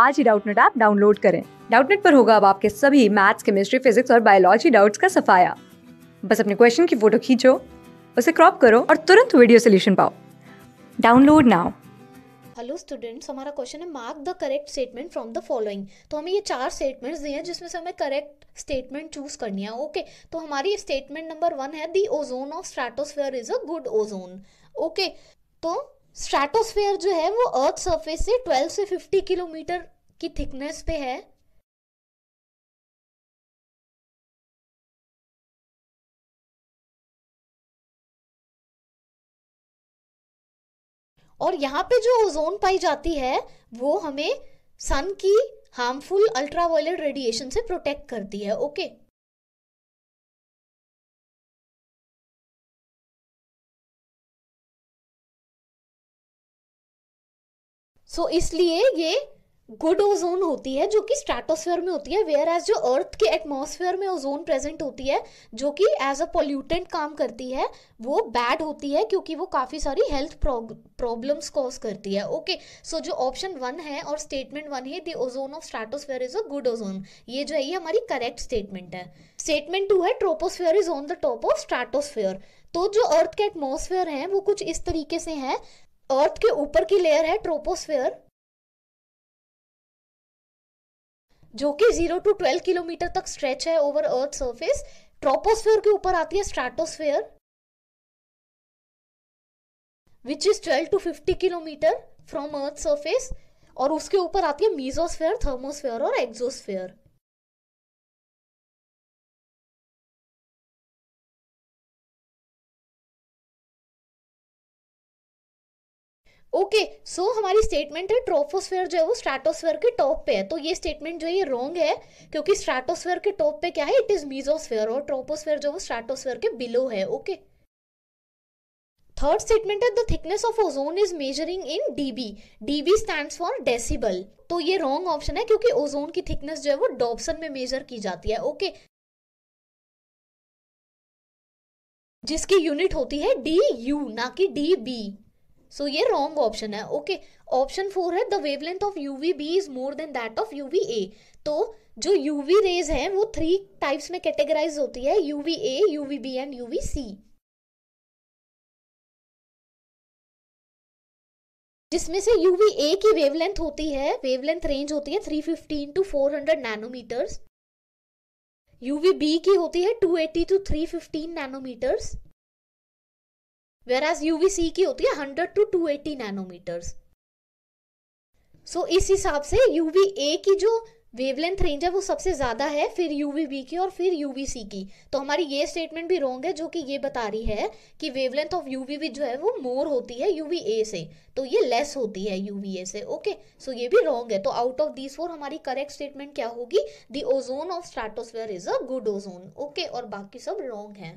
आज ही Doubtnut app download करें डाउटनेट पर होगा अब आपके सभी मैथ्स केमिस्ट्री फिजिक्स और बायोलॉजी डाउट्स का सफाया बस अपने क्वेश्चन की फोटो खींचो उसे क्रॉप करो और तुरंत वीडियो सोल्यूशन पाओ डाउनलोड नाउ हेलो स्टूडेंट्स हमारा क्वेश्चन है mark the correct statement from the following तो हमें ये चार स्टेटमेंट्स दिए हैं जिसमें से हमें करेक्ट स्टेटमेंट चूज करनी है ओके okay, तो हमारी स्टेटमेंट नंबर वन है the ozone of stratosphere is a good ozone okay तो स्ट्रेटोस्फेयर जो है वो अर्थ सरफेस से 12 से 50 किलोमीटर की थिकनेस पे है और यहाँ पे जो ओजोन पाई जाती है वो हमें सन की हार्मफुल अल्ट्रावायलेट रेडिएशन से प्रोटेक्ट करती है ओके okay? सो so, इसलिए ये गुड ओजोन होती है जो कि स्ट्रेटोस्फेयर में होती है वेयर एज जो अर्थ के एटमोसफेयर में ओजोन प्रेजेंट होती है जो कि एज अ पोल्यूटेंट काम करती है वो बैड होती है क्योंकि वो काफ़ी सारी हेल्थ प्रॉब्लम्स कॉज करती है ओके okay, सो so जो ऑप्शन वन है और स्टेटमेंट वन है the ozone of stratosphere is a good ozone ये जो है ये हमारी करेक्ट स्टेटमेंट है स्टेटमेंट टू है troposphere is on the top of stratosphere तो जो अर्थ के एटमोसफेयर हैं वो कुछ इस तरीके से हैं अर्थ के ऊपर की लेयर है ट्रोपोस्फेयर जो कि जीरो टू ट्वेल्व किलोमीटर तक स्ट्रेच है ओवर अर्थ सरफेस ट्रोपोस्फेयर के ऊपर आती है stratosphere which is twelve to fifty kilometre from earth surface और उसके ऊपर आती है मीजोस्फेयर थर्मोस्फेयर और exosphere okay okay, so so हमारी स्टेटमेंट है ट्रोपोस्फेयर जो है वो स्ट्रेटोस्फेयर के टॉप पे है तो ये स्टेटमेंट जो ये रॉन्ग है क्योंकि स्ट्रेटोस्फेयर के टॉप पे क्या है इट इज मीजोस्फेयर और ट्रोपोस्फेयर जो वो स्ट्रेटोस्फेयर के बिलो है ओके okay? थर्ड स्टेटमेंट है the thickness of ozone is measuring in DB DB stand for decibel तो ये रॉन्ग ऑप्शन है क्योंकि ओजोन की थिकनेस जो है वो डॉब्सन तो में मेजर की जाती है ओके okay. जिसकी यूनिट होती है डी यू ना कि डी बी सो ये रॉन्ग ऑप्शन है ओके ऑप्शन फोर है the wavelength of U V B is more than that of U V A तो जो यू वी रेज है वो थ्री टाइप्स में कैटेगराइज होती है U V A U V B and U V C जिसमें से यू वी ए की वेवलेंथ होती है वेवलेंथ रेंज होती है three fifteen to four hundred nanometres U V B की होती है two eighty to three fifteen nanometres whereas UVC की होती है hundred to eighty nanometres so इस हिसाब से यूवी ए की जो वेवलेंथ रेंज है वो सबसे ज़्यादा है फिर यूवी बी की और फिर यूवी सी की तो हमारी ये स्टेटमेंट भी रॉन्ग है जो कि ये बता रही है कि वेवलेंथ ऑफ यूवी जो है वो मोर होती है यूवी ए से तो ये लेस होती है यूवी ए से ओके सो ये भी रॉन्ग है तो आउट ऑफ दिस फोर हमारी करेक्ट स्टेटमेंट क्या होगी the ozone of stratosphere is a good ozone okay और बाकी सब रॉन्ग है